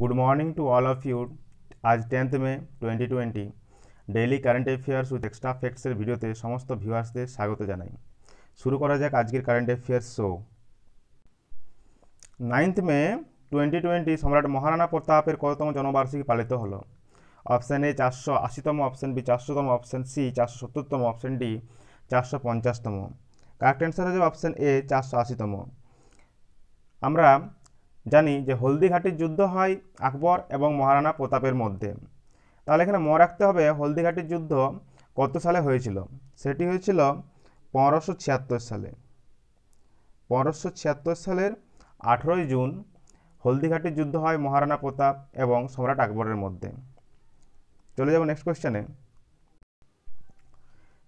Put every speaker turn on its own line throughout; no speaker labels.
good morning to all of you আজ tenth May twenty twenty daily current affairs with extra ফ্যাক্টসের ভিডিওতে সমস্ত ভিউয়ার্সদের স্বাগত জানাই শুরু করা যাক আজকের current affairs show ninth May twenty twenty সম্রাট মহারানা প্রতাপের কততম জন্মবার্ষিকী পালিত হলো অপশান এ চারশো আশিতম অপশান বি চারশোতম অপশান সি চারশো সত্তরতম অপশান ডি চারশো পঞ্চাশতম কারেক্ট অ্যান্সার হচ্ছে অপশান এ চারশো আশিতম আমরা জানি যে হলদিঘাটির যুদ্ধ হয় আকবর এবং মহারানা প্রতাপের মধ্যে তাহলে এখানে মনে রাখতে হবে হলদিঘাটির যুদ্ধ কত সালে হয়েছিল সেটি হয়েছিল পনেরোশো ছিয়াত্তর সালে পনেরোশো ছিয়াত্তর সালের আঠেরোই জুন হলদিঘাটির যুদ্ধ হয় মহারানা প্রতাপ এবং সম্রাট আকবরের মধ্যে চলে যাব নেক্সট কোয়েশ্চেনে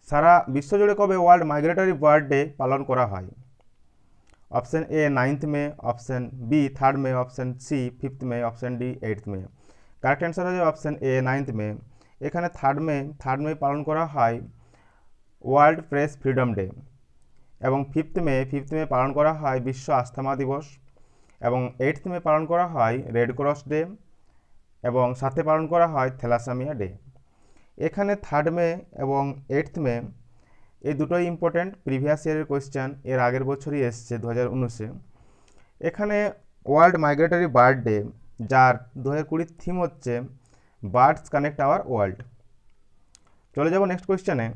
সারা বিশ্বজুড়ে কবে ওয়ার্ল্ড মাইগ্রেটরি বার্ড ডে পালন করা হয় option A 9th May option B 3rd May option C 5th May option D 8th May correct answer হছে অপশন এ 9th মে এখানে 3rd মে 3rd মে পালন করা হয় World Press Freedom Day এবং 5th মে 5th মে পালন করা হয় বিশ্ব asthma দিবস এবং 8th মে পালন করা হয় Red Cross Day এবং 7th পালন করা হয় থ্যালাসেমিয়া ডে এখানে 3rd মে এবং 8th মে এই দুটোই ইম্পর্ট্যান্ট প্রিভিয়াস ইয়ারের কোয়েশ্চেন এর আগের বছরই এসছে দু হাজার উনিশে এখানে ওয়ার্ল্ড মাইগ্রেটরি বার্ড ডে যার দু হাজার কুড়ির থিম হচ্ছে বার্ডস কানেক্ট আওয়ার ওয়ার্ল্ড চলে যাব নেক্সট কোয়েশ্চেনে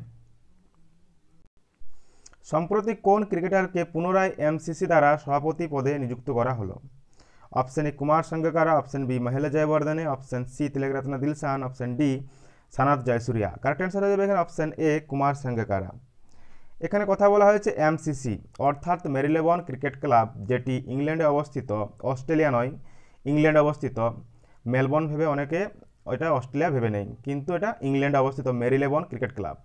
সম্প্রতি কোন ক্রিকেটারকে পুনরায় এমসিসি দ্বারা সভাপতি পদে নিযুক্ত করা হলো option A Kumar Sangakkara option B Mahela Jayawardene option C Tillakaratne Dilshan option D Sanath Jayasuriya correct answer হয়ে যাবে এখানে অপশন এ কুমার সঙ্গকারা এখানে কথা বলা হয়েছে এমসিসি অর্থাৎ মেরিলেবন ক্রিকেট ক্লাব যেটি ইংল্যান্ডে অবস্থিত অস্ট্রেলিয়া নয় ইংল্যান্ডে অবস্থিত মেলবোর্ন ভেবে অনেকে ওইটা অস্ট্রেলিয়া ভেবে নেই কিন্তু এটা ইংল্যান্ডে অবস্থিত মেরিলেবন ক্রিকেট ক্লাব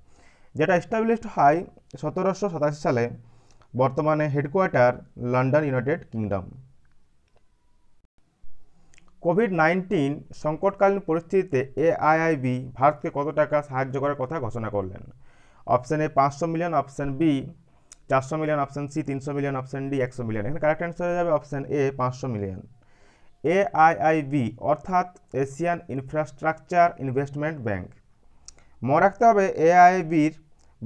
যেটা এস্টাবলিশড হয় সতেরোশো সাতাশি সালে বর্তমানে headquarter London United Kingdom Covid nineteen সংকটকালীন পরিস্থিতিতে এআইআইবি ভারতকে কত টাকা সাহায্য করার কথা ঘোষণা করলেন অপশান এ পাঁচশো মিলিয়ন অপশান বি চারশো মিলিয়ন অপশান সি তিনশো মিলিয়ন অপশান ডি একশো মিলিয়ন এখানে কারেক্ট অ্যান্সার হয়ে যাবে অপশান এ পাঁচশো মিলিয়ন এআইআইবি অর্থাৎ এশিয়ান ইনফ্রাস্ট্রাকচার ইনভেস্টমেন্ট ব্যাংক মনে রাখতে হবে বির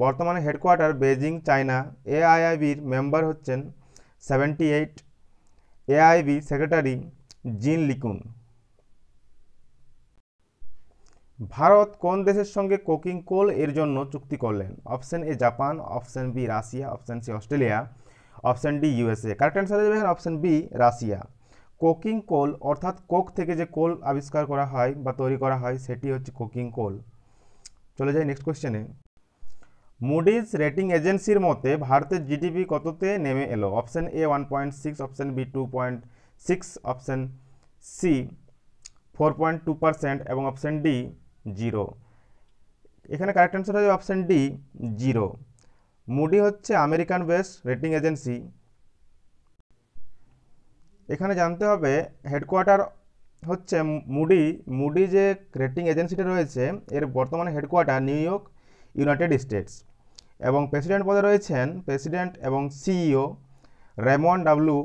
বর্তমানে হেডকোয়ার্টার বেজিং চায়না এআইআইবির মেম্বার হচ্ছেন seventy eight AIB secretary Jin Liqun Bharat কোন দেশের সঙ্গে কোকিং কোল এর জন্য চুক্তি করলেন option A Japan option B Russia option C Australia option D USA correct answer হয়ে যাবে option B Russia coking coal অর্থাৎ কোক থেকে যে কোল আবিষ্কার করা হয় বা তৈরি করা হয় সেটি হচ্ছে কোকিং কোল চলে যাই নেক্সট কোয়েশ্চেনে মুডিজ রেটিং এজেন্সির মতে ভারতের জিডিপি কততে নেমে এলো option A one point six option B two point six option C four point two percent এবং অপশন ডি জিরো এখানে কারেক্ট অ্যান্সার হবে অপশান ডি জিরো মুডি হচ্ছে আমেরিকান বেস রেটিং এজেন্সি এখানে জানতে হবে হেডকোয়ার্টার হচ্ছে মুডি মুডি যে rating এজেন্সিটা রয়েছে এর বর্তমানে headquarter New York United States এবং প্রেসিডেন্ট পদে রয়েছেন প্রেসিডেন্ট এবং CEO Raymond W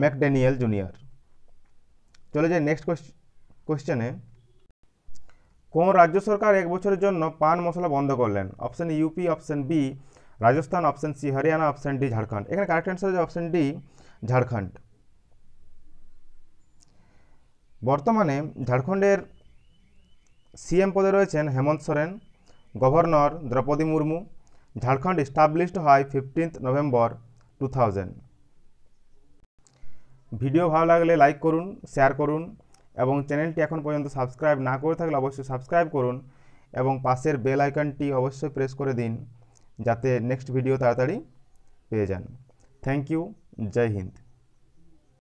McDaniel junior চলে যাই নেক্সট কোয়েশ্চেনে কোন রাজ্য সরকার এক বছরের জন্য পান মশলা বন্ধ করলেন option UP option B Rajasthan option C Haryana option D Jharkhand এখানে কারেক্ট অ্যান্সার হচ্ছে অপশান ডি ঝাড়খণ্ড বর্তমানে ঝাড়খণ্ডের সিএম পদে রয়েছেন হেমন্ত সোরেন গভর্নর দ্রৌপদী মুর্মু ঝাড়খণ্ড স্টাবলিশড হয় ফিফটিন্থ নভেম্বর টু ভিডিও ভালো লাগলে লাইক করুন শেয়ার করুন এবং চ্যানেলটি এখন পর্যন্ত সাবস্ক্রাইব না করে থাকলে অবশ্যই সাবস্ক্রাইব করুন এবং পাশের বেল আইকনটি অবশ্যই প্রেস করে দিন যাতে নেক্সট ভিডিও তাড়াতাড়ি পেয়ে যান থ্যাংক ইউ জয় হিন্দ